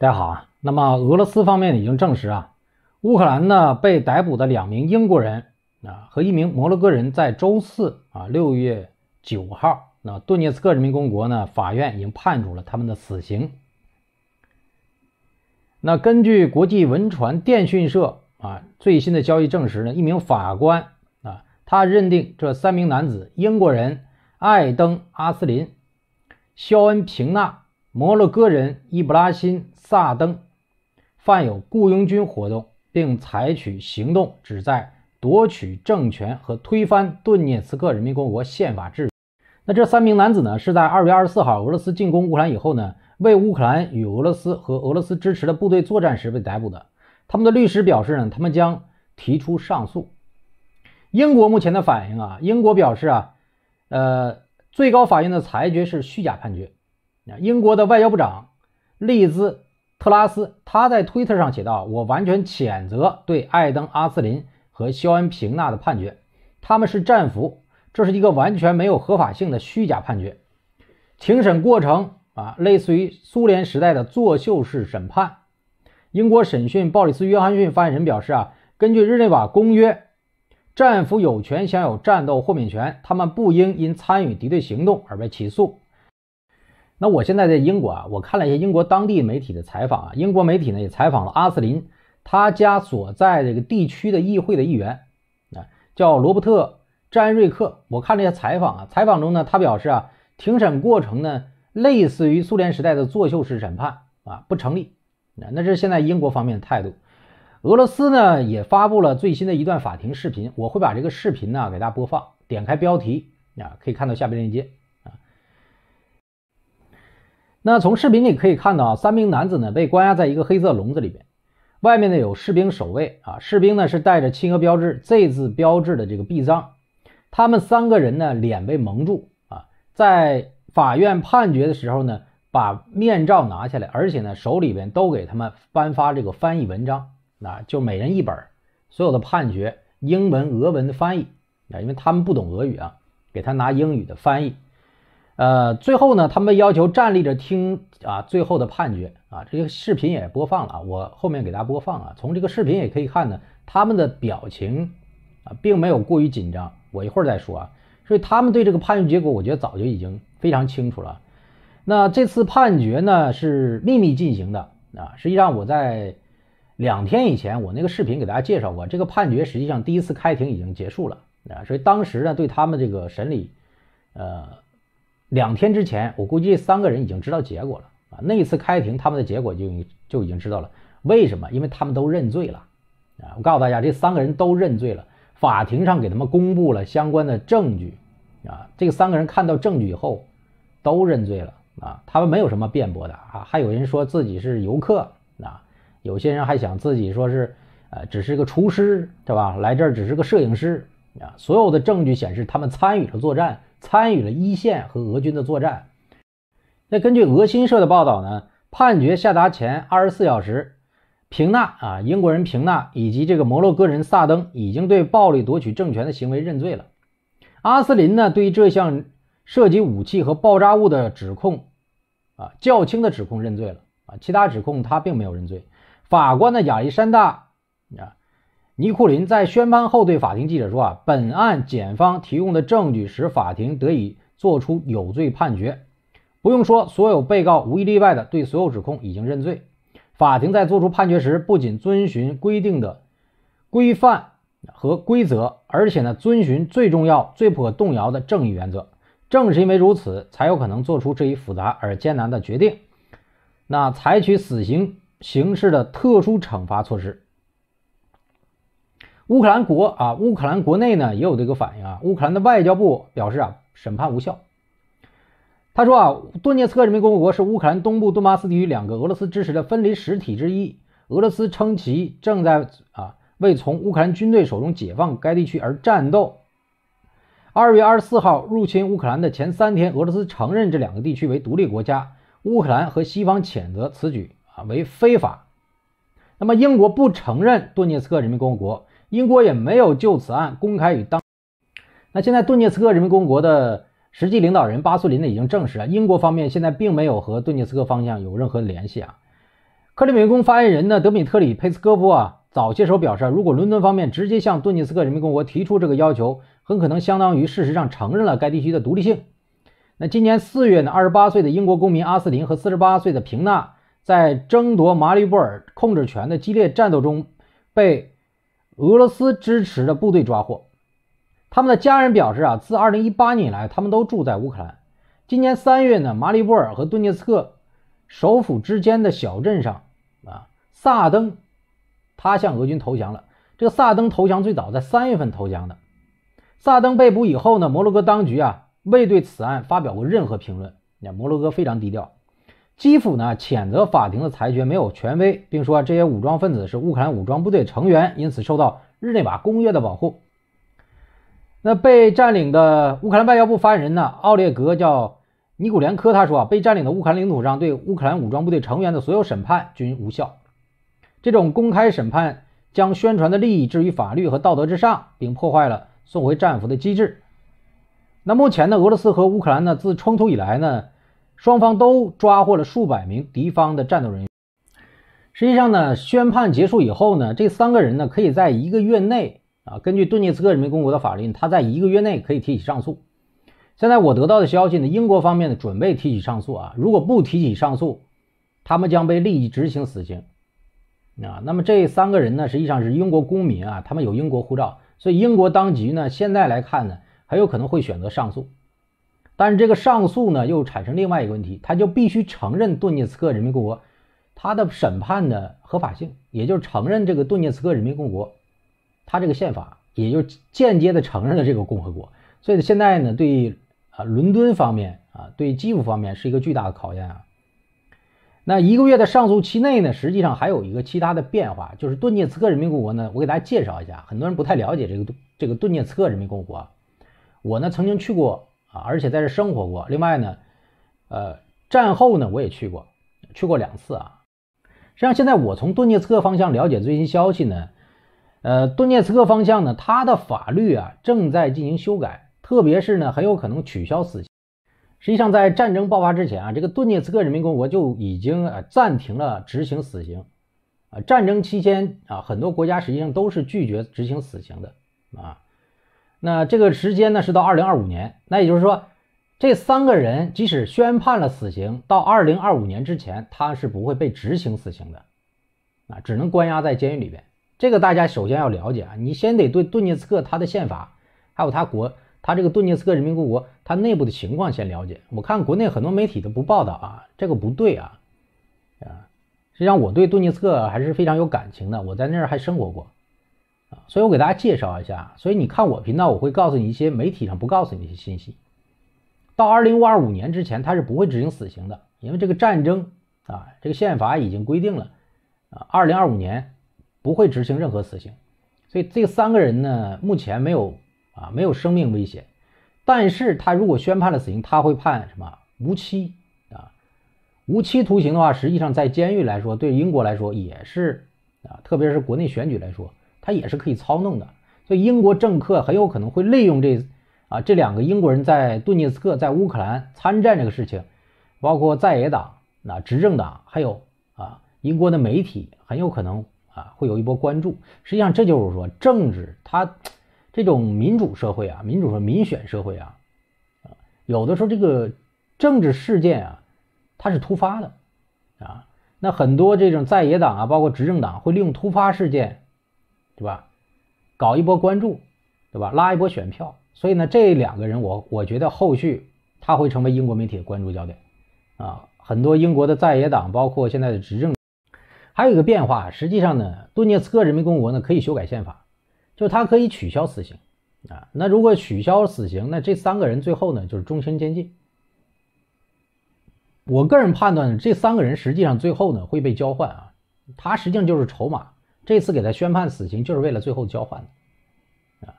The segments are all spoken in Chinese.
大家好啊，那么俄罗斯方面已经证实啊，乌克兰呢被逮捕的两名英国人啊和一名摩洛哥人在周四啊六月九号，那顿涅茨克人民共和国呢法院已经判处了他们的死刑。那根据国际文传电讯社啊最新的消息证实呢，一名法官啊他认定这三名男子英国人艾登阿斯林、肖恩平纳。摩洛哥人伊布拉辛·萨登犯有雇佣军活动，并采取行动旨在夺取政权和推翻顿涅茨克人民共和国宪法制。那这三名男子呢，是在二月二十四号俄罗斯进攻乌克兰以后呢，为乌克兰与俄罗斯和俄罗斯支持的部队作战时被逮捕的。他们的律师表示呢，他们将提出上诉。英国目前的反应啊，英国表示啊，呃，最高法院的裁决是虚假判决。英国的外交部长利兹·特拉斯他在推特上写道：“我完全谴责对艾登·阿斯林和肖恩·平纳的判决，他们是战俘，这是一个完全没有合法性的虚假判决。庭审过程啊，类似于苏联时代的作秀式审判。”英国审讯鲍里斯·约翰逊发言人表示：“啊，根据日内瓦公约，战俘有权享有战斗豁免权，他们不应因参与敌对行动而被起诉。”那我现在在英国啊，我看了一些英国当地媒体的采访啊，英国媒体呢也采访了阿斯林他家所在这个地区的议会的议员，啊，叫罗伯特·詹瑞克。我看了一些采访啊，采访中呢，他表示啊，庭审过程呢类似于苏联时代的作秀式审判啊，不成立啊。那是现在英国方面的态度。俄罗斯呢也发布了最新的一段法庭视频，我会把这个视频呢给大家播放，点开标题啊，可以看到下边链接。那从视频里可以看到啊，三名男子呢被关押在一个黑色笼子里面，外面呢有士兵守卫啊，士兵呢是带着亲俄标志 Z 字标志的这个臂章，他们三个人呢脸被蒙住啊，在法院判决的时候呢，把面罩拿下来，而且呢手里边都给他们颁发这个翻译文章，啊，就每人一本，所有的判决英文俄文的翻译啊，因为他们不懂俄语啊，给他拿英语的翻译。呃，最后呢，他们要求站立着听啊，最后的判决啊，这个视频也播放了啊，我后面给大家播放啊。从这个视频也可以看呢，他们的表情啊，并没有过于紧张，我一会儿再说啊。所以他们对这个判决结果，我觉得早就已经非常清楚了。那这次判决呢，是秘密进行的啊。实际上我在两天以前，我那个视频给大家介绍过，这个判决实际上第一次开庭已经结束了啊。所以当时呢，对他们这个审理，呃。两天之前，我估计这三个人已经知道结果了啊！那一次开庭，他们的结果就就已经知道了。为什么？因为他们都认罪了啊！我告诉大家，这三个人都认罪了。法庭上给他们公布了相关的证据啊，这三个人看到证据以后都认罪了啊！他们没有什么辩驳的啊！还有人说自己是游客啊，有些人还想自己说是呃，只是个厨师对吧？来这儿只是个摄影师啊！所有的证据显示，他们参与了作战。参与了一线和俄军的作战。那根据俄新社的报道呢，判决下达前二十四小时，平纳啊，英国人平纳以及这个摩洛哥人萨登已经对暴力夺取政权的行为认罪了。阿斯林呢，对于这项涉及武器和爆炸物的指控啊较轻的指控认罪了啊，其他指控他并没有认罪。法官呢，亚历山大啊。尼库林在宣判后对法庭记者说：“啊，本案检方提供的证据使法庭得以作出有罪判决。不用说，所有被告无一例外的对所有指控已经认罪。法庭在作出判决时，不仅遵循规定的规范和规则，而且呢遵循最重要、最不可动摇的正义原则。正是因为如此，才有可能做出这一复杂而艰难的决定。那采取死刑形式的特殊惩罚措施。”乌克兰国啊，乌克兰国内呢也有这个反应啊。乌克兰的外交部表示啊，审判无效。他说啊，顿涅茨克人民共和国是乌克兰东部顿巴斯地区两个俄罗斯支持的分离实体之一。俄罗斯称其正在啊为从乌克兰军队手中解放该地区而战斗。二月二十四号入侵乌克兰的前三天，俄罗斯承认这两个地区为独立国家。乌克兰和西方谴责此举啊为非法。那么英国不承认顿涅茨克人民共和国。英国也没有就此案公开与当。那现在顿涅茨克人民共和国的实际领导人巴苏林呢，已经证实啊，英国方面现在并没有和顿涅茨克方向有任何联系啊。克里米亚公发言人呢，德米特里佩斯科夫啊，早些时候表示啊，如果伦敦方面直接向顿涅茨克人民共和国提出这个要求，很可能相当于事实上承认了该地区的独立性。那今年四月呢，二十八岁的英国公民阿斯林和四十八岁的平纳在争夺马里波尔控制权的激烈战斗中被。俄罗斯支持的部队抓获，他们的家人表示啊，自二零一八年以来，他们都住在乌克兰。今年三月呢，马里波尔和顿涅茨克首府之间的小镇上啊，萨登他向俄军投降了。这个萨登投降最早在三月份投降的。萨登被捕以后呢，摩洛哥当局啊未对此案发表过任何评论。摩洛哥非常低调。基辅呢谴责法庭的裁决没有权威，并说这些武装分子是乌克兰武装部队成员，因此受到日内瓦公约的保护。那被占领的乌克兰外交部发言人呢奥列格叫尼古连科他说啊，被占领的乌克兰领土上对乌克兰武装部队成员的所有审判均无效。这种公开审判将宣传的利益置于法律和道德之上，并破坏了送回战俘的机制。那目前呢，俄罗斯和乌克兰呢，自冲突以来呢？双方都抓获了数百名敌方的战斗人员。实际上呢，宣判结束以后呢，这三个人呢，可以在一个月内啊，根据顿涅茨克人民共和国的法律，他在一个月内可以提起上诉。现在我得到的消息呢，英国方面呢准备提起上诉啊。如果不提起上诉，他们将被立即执行死刑啊。那么这三个人呢，实际上是英国公民啊，他们有英国护照，所以英国当局呢，现在来看呢，很有可能会选择上诉。但是这个上诉呢，又产生另外一个问题，他就必须承认顿涅茨克人民共和国他的审判的合法性，也就承认这个顿涅茨克人民共和国，他这个宪法，也就间接的承认了这个共和国。所以现在呢，对啊，伦敦方面啊，对基辅方面是一个巨大的考验啊。那一个月的上诉期内呢，实际上还有一个其他的变化，就是顿涅茨克人民共和国呢，我给大家介绍一下，很多人不太了解这个这个顿涅茨克人民共和国，我呢曾经去过。啊，而且在这生活过。另外呢，呃，战后呢，我也去过，去过两次啊。实际上，现在我从顿涅茨克方向了解最新消息呢。呃，顿涅茨克方向呢，它的法律啊正在进行修改，特别是呢，很有可能取消死刑。实际上，在战争爆发之前啊，这个顿涅茨克人民共和国就已经呃暂停了执行死刑。啊，战争期间啊，很多国家实际上都是拒绝执行死刑的啊。那这个时间呢是到二零二五年，那也就是说，这三个人即使宣判了死刑，到二零二五年之前，他是不会被执行死刑的，啊，只能关押在监狱里边。这个大家首先要了解啊，你先得对顿涅茨克他的宪法，还有他国他这个顿涅茨克人民共和国他内部的情况先了解。我看国内很多媒体都不报道啊，这个不对啊，啊，实际上我对顿涅茨克还是非常有感情的，我在那儿还生活过。啊，所以我给大家介绍一下，所以你看我频道，我会告诉你一些媒体上不告诉你一些信息。到二零二五年之前，他是不会执行死刑的，因为这个战争啊，这个宪法已经规定了啊，二零二五年不会执行任何死刑。所以这三个人呢，目前没有啊，没有生命危险。但是他如果宣判了死刑，他会判什么无期啊？无期徒刑的话，实际上在监狱来说，对英国来说也是啊，特别是国内选举来说。他也是可以操弄的，所以英国政客很有可能会利用这，啊，这两个英国人在顿涅茨克在乌克兰参战这个事情，包括在野党、那执政党，还有啊，英国的媒体很有可能啊会有一波关注。实际上，这就是说政治，它这种民主社会啊，民主和民选社会啊，啊，有的时候这个政治事件啊，它是突发的，啊，那很多这种在野党啊，包括执政党会利用突发事件。对吧？搞一波关注，对吧？拉一波选票。所以呢，这两个人，我我觉得后续他会成为英国媒体的关注焦点啊。很多英国的在野党，包括现在的执政，还有一个变化，实际上呢，顿涅茨克人民共和国呢可以修改宪法，就它可以取消死刑啊。那如果取消死刑，那这三个人最后呢就是终身监禁。我个人判断，这三个人实际上最后呢会被交换啊，他实际上就是筹码。这次给他宣判死刑就是为了最后交换的啊，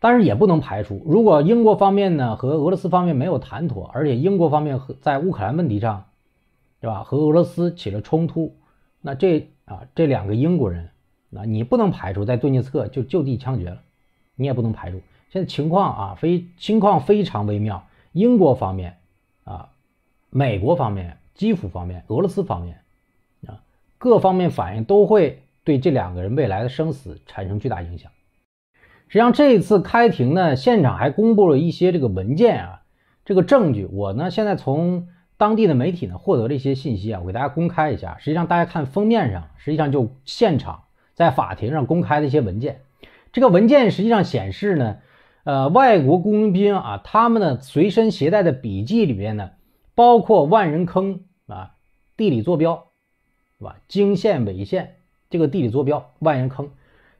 但是也不能排除，如果英国方面呢和俄罗斯方面没有谈妥，而且英国方面和在乌克兰问题上，对吧？和俄罗斯起了冲突，那这啊这两个英国人，那你不能排除在顿涅茨克就就地枪决了，你也不能排除。现在情况啊非情况非常微妙，英国方面啊、美国方面、基辅方面、俄罗斯方面啊，各方面反应都会。对这两个人未来的生死产生巨大影响。实际上，这一次开庭呢，现场还公布了一些这个文件啊，这个证据。我呢，现在从当地的媒体呢获得了一些信息啊，我给大家公开一下。实际上，大家看封面上，实际上就现场在法庭上公开的一些文件。这个文件实际上显示呢，呃，外国雇佣兵啊，他们呢随身携带的笔记里面呢，包括万人坑啊，地理坐标，是吧？经线、纬线。这个地理坐标万人坑，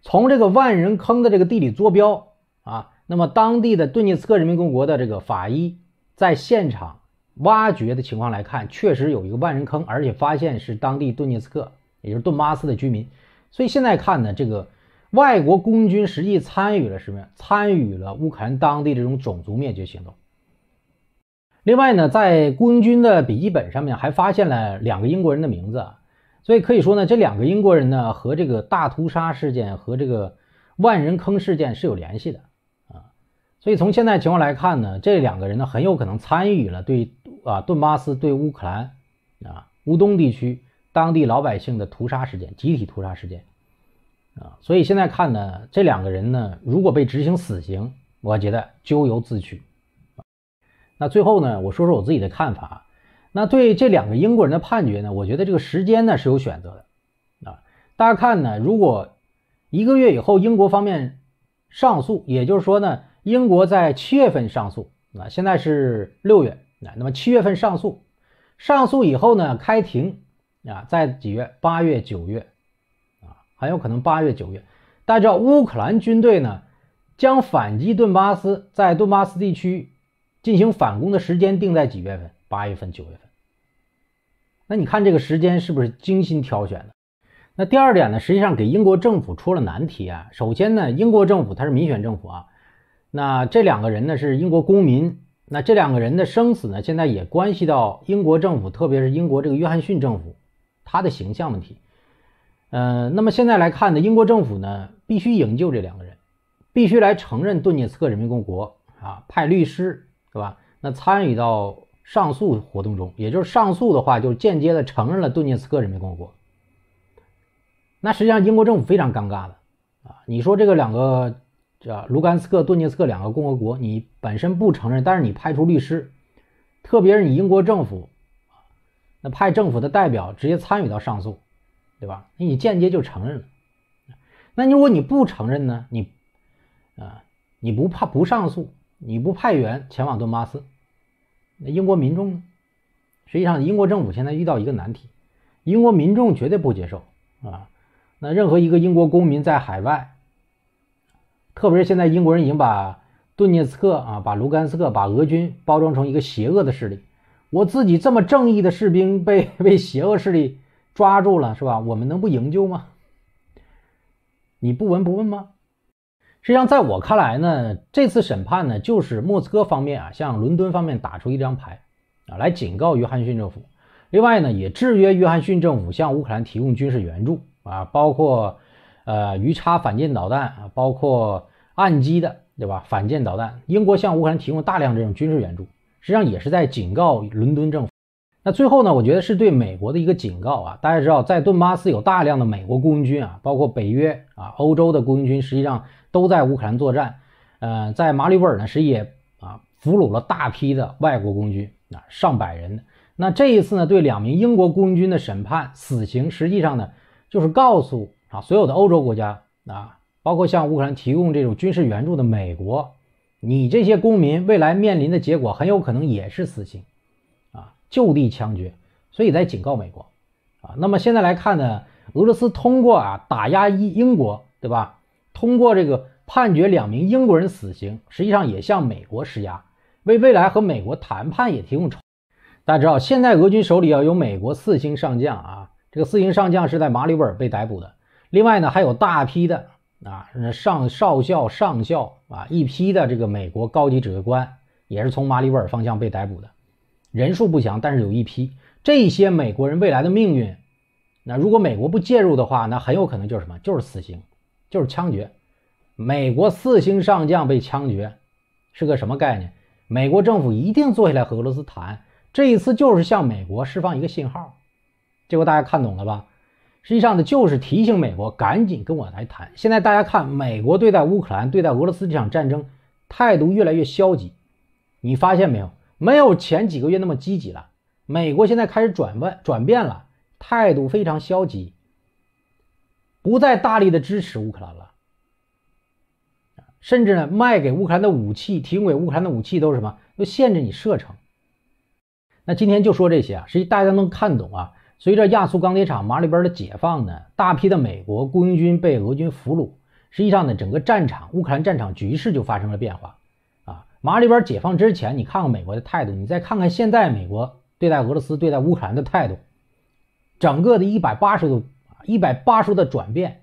从这个万人坑的这个地理坐标啊，那么当地的顿涅茨克人民共和国的这个法医在现场挖掘的情况来看，确实有一个万人坑，而且发现是当地顿涅茨克，也就是顿巴斯的居民。所以现在看呢，这个外国工军实际参与了什么？参与了乌克兰当地这种种族灭绝行动。另外呢，在公军的笔记本上面还发现了两个英国人的名字。所以可以说呢，这两个英国人呢，和这个大屠杀事件和这个万人坑事件是有联系的啊。所以从现在情况来看呢，这两个人呢，很有可能参与了对啊顿巴斯对乌克兰啊乌东地区当地老百姓的屠杀事件，集体屠杀事件啊。所以现在看呢，这两个人呢，如果被执行死刑，我觉得咎由自取。那最后呢，我说说我自己的看法。那对这两个英国人的判决呢？我觉得这个时间呢是有选择的，啊，大家看呢，如果一个月以后英国方面上诉，也就是说呢，英国在七月份上诉，啊，现在是六月，啊，那么七月份上诉，上诉以后呢，开庭，啊，在几月？八月、九月，啊，很有可能八月、九月。大家知道乌克兰军队呢，将反击顿巴斯，在顿巴斯地区进行反攻的时间定在几月份？八月份、九月份。那你看这个时间是不是精心挑选的？那第二点呢，实际上给英国政府出了难题啊。首先呢，英国政府它是民选政府啊，那这两个人呢是英国公民，那这两个人的生死呢，现在也关系到英国政府，特别是英国这个约翰逊政府，他的形象问题。呃，那么现在来看呢，英国政府呢必须营救这两个人，必须来承认顿涅茨克人民共和国啊，派律师是吧？那参与到。上诉活动中，也就是上诉的话，就间接的承认了顿涅茨克人民共和国。那实际上英国政府非常尴尬的啊，你说这个两个这卢甘斯克、顿涅茨克两个共和国，你本身不承认，但是你派出律师，特别是你英国政府那派政府的代表直接参与到上诉，对吧？那你间接就承认了。那如果你不承认呢？你啊，你不怕不上诉？你不派员前往顿巴斯？那英国民众呢？实际上，英国政府现在遇到一个难题，英国民众绝对不接受啊。那任何一个英国公民在海外，特别是现在英国人已经把顿涅茨克啊、把卢甘斯克、把俄军包装成一个邪恶的势力，我自己这么正义的士兵被被邪恶势力抓住了，是吧？我们能不营救吗？你不闻不问吗？实际上，在我看来呢，这次审判呢，就是莫斯科方面啊向伦敦方面打出一张牌，啊，来警告约翰逊政府。另外呢，也制约约翰逊政府向乌克兰提供军事援助啊，包括呃鱼叉反舰导弹啊，包括岸基的对吧反舰导弹。英国向乌克兰提供大量这种军事援助，实际上也是在警告伦敦政府。那最后呢，我觉得是对美国的一个警告啊。大家知道，在顿巴斯有大量的美国雇佣军啊，包括北约啊、欧洲的雇佣军，实际上。都在乌克兰作战，呃，在马里乌尔呢，是也啊俘虏了大批的外国工军啊，上百人。那这一次呢，对两名英国工军的审判死刑，实际上呢，就是告诉啊所有的欧洲国家啊，包括向乌克兰提供这种军事援助的美国，你这些公民未来面临的结果很有可能也是死刑，啊，就地枪决。所以，在警告美国啊。那么现在来看呢，俄罗斯通过啊打压英英国，对吧？通过这个判决，两名英国人死刑，实际上也向美国施压，为未来和美国谈判也提供筹大家知道，现在俄军手里啊有美国四星上将啊，这个四星上将是在马里乌尔被逮捕的。另外呢，还有大批的啊上少校、上校啊一批的这个美国高级指挥官，也是从马里乌尔方向被逮捕的，人数不详，但是有一批。这些美国人未来的命运，那如果美国不介入的话，那很有可能就是什么，就是死刑。就是枪决，美国四星上将被枪决，是个什么概念？美国政府一定坐下来和俄罗斯谈。这一次就是向美国释放一个信号，结果大家看懂了吧？实际上呢，就是提醒美国赶紧跟我来谈。现在大家看，美国对待乌克兰、对待俄罗斯这场战争态度越来越消极，你发现没有？没有前几个月那么积极了。美国现在开始转弯转变了，态度非常消极。不再大力的支持乌克兰了，甚至呢，卖给乌克兰的武器、提供给乌克兰的武器都是什么？都限制你射程。那今天就说这些啊，实际大家能看懂啊。随着亚速钢铁厂马里边的解放呢，大批的美国雇佣军被俄军俘虏。实际上呢，整个战场、乌克兰战场局势就发生了变化。啊，马里边解放之前，你看看美国的态度，你再看看现在美国对待俄罗斯、对待乌克兰的态度，整个的一百八十度。一百八十度的转变，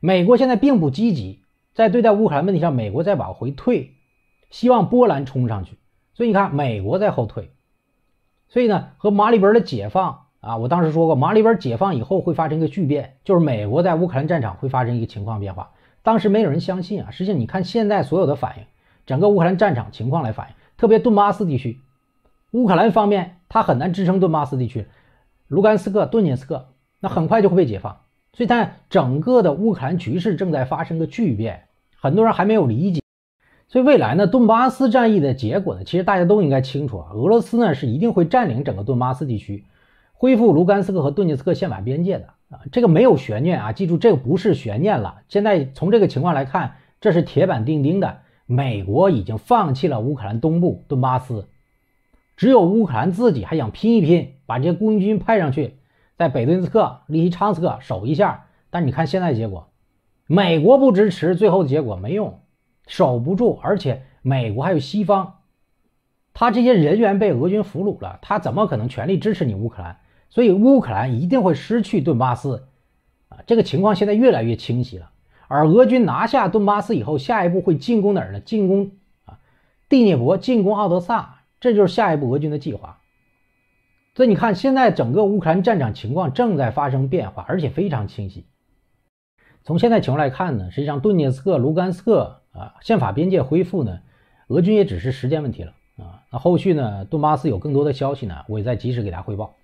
美国现在并不积极，在对待乌克兰问题上，美国在往回退，希望波兰冲上去，所以你看美国在后退，所以呢，和马里边的解放啊，我当时说过，马里边解放以后会发生一个巨变，就是美国在乌克兰战场会发生一个情况变化。当时没有人相信啊，实际上你看现在所有的反应，整个乌克兰战场情况来反映，特别顿巴斯地区，乌克兰方面他很难支撑顿巴斯地区，卢甘斯克、顿涅茨克。那很快就会被解放，所以但整个的乌克兰局势正在发生个巨变，很多人还没有理解。所以未来呢，顿巴斯战役的结果呢，其实大家都应该清楚啊。俄罗斯呢是一定会占领整个顿巴斯地区，恢复卢甘斯克和顿涅茨克宪法边界的啊，这个没有悬念啊。记住，这个不是悬念了。现在从这个情况来看，这是铁板钉钉的。美国已经放弃了乌克兰东部顿巴斯，只有乌克兰自己还想拼一拼，把这些雇佣军派上去。在北顿斯克、利希昌斯克守一下，但你看现在结果，美国不支持，最后的结果没用，守不住，而且美国还有西方，他这些人员被俄军俘虏了，他怎么可能全力支持你乌克兰？所以乌克兰一定会失去顿巴斯，啊，这个情况现在越来越清晰了。而俄军拿下顿巴斯以后，下一步会进攻哪儿呢？进攻啊，第聂伯，进攻奥德萨，这就是下一步俄军的计划。所以你看，现在整个乌克兰战场情况正在发生变化，而且非常清晰。从现在情况来看呢，实际上顿涅茨克、卢甘斯克啊，宪法边界恢复呢，俄军也只是时间问题了啊。那后续呢，顿巴斯有更多的消息呢，我也在及时给大家汇报。